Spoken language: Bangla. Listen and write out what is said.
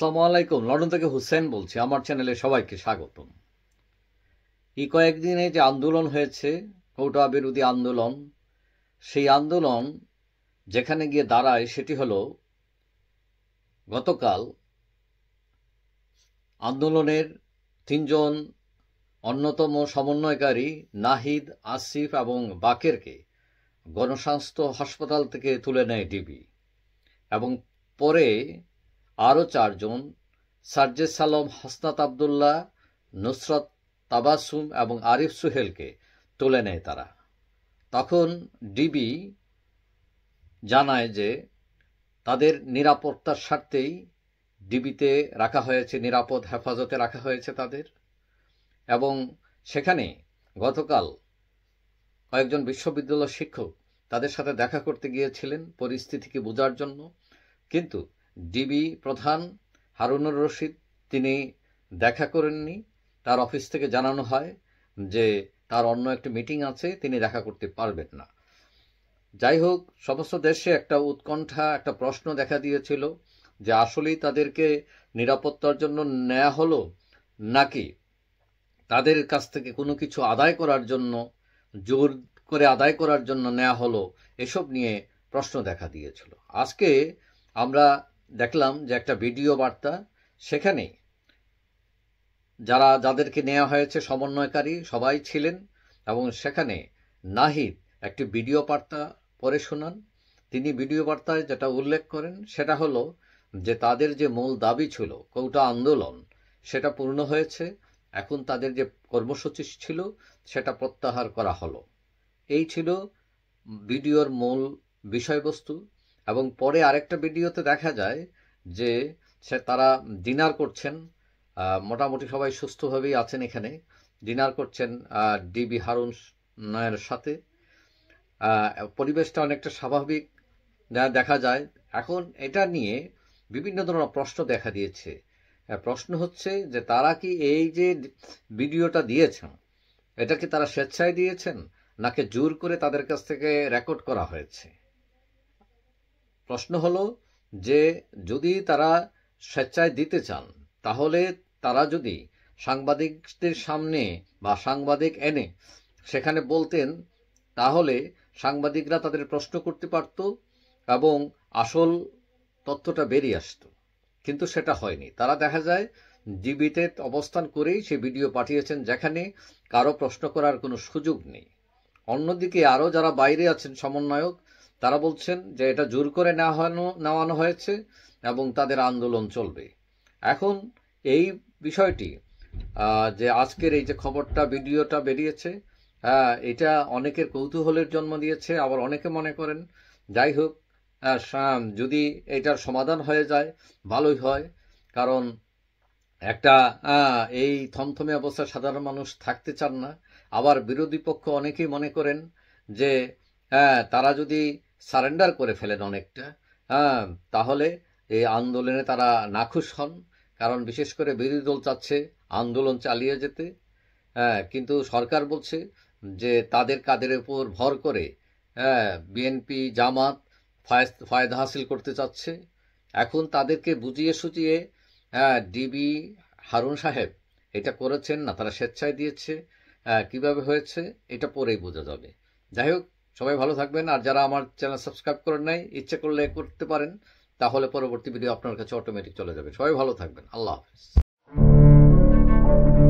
আসসালামাইকুম লন্ডন থেকে হুসেন বলছি আমার চ্যানেলে সবাইকে স্বাগতম এই কয়েকদিনে যে আন্দোলন হয়েছে কৌটা বিরোধী আন্দোলন সেই আন্দোলন যেখানে গিয়ে দাঁড়ায় সেটি হল গতকাল আন্দোলনের তিনজন অন্যতম সমন্বয়কারী নাহিদ আসিফ এবং বাকেরকে গণস্বাস্থ্য হাসপাতাল থেকে তুলে নেয় ডিবি এবং পরে আরও চারজন সার্জেস সালম হাসনাত আবদুল্লাহ নুসরত তাবাসুম এবং আরিফ সুহেলকে তুলে নেয় তারা তখন ডিবি জানায় যে তাদের নিরাপত্তার স্বার্থেই ডিবিতে রাখা হয়েছে নিরাপদ হেফাজতে রাখা হয়েছে তাদের এবং সেখানে গতকাল কয়েকজন বিশ্ববিদ্যালয় শিক্ষক তাদের সাথে দেখা করতে গিয়েছিলেন পরিস্থিতিকে বোঝার জন্য কিন্তু ডিবি প্রধান হারুনুর রশিদ তিনি দেখা করেননি তার অফিস থেকে জানানো হয় যে তার অন্য একটি মিটিং আছে তিনি দেখা করতে পারবেন না যাই হোক সমস্ত দেশে একটা উৎকণ্ঠা একটা প্রশ্ন দেখা দিয়েছিল যে আসলেই তাদেরকে নিরাপত্তার জন্য নেওয়া হলো নাকি তাদের কাছ থেকে কোনো কিছু আদায় করার জন্য জোর করে আদায় করার জন্য নেওয়া হলো এসব নিয়ে প্রশ্ন দেখা দিয়েছিল আজকে আমরা দেখলাম যে একটা ভিডিও বার্তা সেখানে যারা যাদেরকে নেওয়া হয়েছে সমন্বয়কারী সবাই ছিলেন এবং সেখানে নাহিদ একটি ভিডিও বার্তা পরে শোনান তিনি ভিডিও বার্তায় যেটা উল্লেখ করেন সেটা হলো যে তাদের যে মূল দাবি ছিল কৌটা আন্দোলন সেটা পূর্ণ হয়েছে এখন তাদের যে কর্মসূচি ছিল সেটা প্রত্যাহার করা হলো এই ছিল ভিডিওর মূল বিষয়বস্তু এবং পরে আরেকটা ভিডিওতে দেখা যায় যে সে তারা ডিনার করছেন মোটামুটি সবাই সুস্থভাবেই আছেন এখানে ডিনার করছেন ডিবি হারুন নয়ের সাথে পরিবেশটা অনেকটা স্বাভাবিক দেখা যায় এখন এটা নিয়ে বিভিন্ন ধরনের প্রশ্ন দেখা দিয়েছে প্রশ্ন হচ্ছে যে তারা কি এই যে ভিডিওটা দিয়েছেন এটা কি তারা স্বেচ্ছায় দিয়েছেন নাকি জোর করে তাদের কাছ থেকে রেকর্ড করা হয়েছে প্রশ্ন হলো যে যদি তারা স্বেচ্ছায় দিতে চান তাহলে তারা যদি সাংবাদিকদের সামনে বা সাংবাদিক এনে সেখানে বলতেন তাহলে সাংবাদিকরা তাদের প্রশ্ন করতে পারত এবং আসল তথ্যটা বেরিয়ে আসতো কিন্তু সেটা হয়নি তারা দেখা যায় জিবিতে অবস্থান করেই সে ভিডিও পাঠিয়েছেন যেখানে কারো প্রশ্ন করার কোনো সুযোগ নেই অন্যদিকে আরও যারা বাইরে আছেন সমন্বয়ক তারা বলছেন যে এটা জোর করে নেওয়ানো নেওয়ানো হয়েছে এবং তাদের আন্দোলন চলবে এখন এই বিষয়টি যে আজকের এই যে খবরটা ভিডিওটা বেরিয়েছে হ্যাঁ এটা অনেকের কৌতূহলের জন্ম দিয়েছে আবার অনেকে মনে করেন যাই হোক যদি এটার সমাধান হয়ে যায় ভালোই হয় কারণ একটা এই থমথমে অবস্থায় সাধারণ মানুষ থাকতে চান না আবার বিরোধী পক্ষ অনেকেই মনে করেন যে হ্যাঁ তারা যদি সারেন্ডার করে ফেলেন অনেকটা হ্যাঁ তাহলে এই আন্দোলনে তারা নাখুশ হন কারণ বিশেষ করে বিরোধী দল চাচ্ছে আন্দোলন চালিয়ে যেতে হ্যাঁ কিন্তু সরকার বলছে যে তাদের কাদের উপর ভর করে হ্যাঁ বিএনপি জামাত ফায়দা হাসিল করতে চাচ্ছে এখন তাদেরকে বুঝিয়ে সুজিয়ে হ্যাঁ ডিবি হারুন সাহেব এটা করেছেন না তারা স্বেচ্ছায় দিয়েছে হ্যাঁ, কিভাবে হয়েছে এটা পরেই বোঝা যাবে যাই হোক সবাই ভালো থাকবেন আর যারা আমার চ্যানেল সাবস্ক্রাইব করেন নাই ইচ্ছে করলে করতে পারেন তাহলে পরবর্তী ভিডিও আপনার কাছে অটোমেটিক চলে যাবে সবাই ভালো থাকবেন আল্লাহ হাফিজ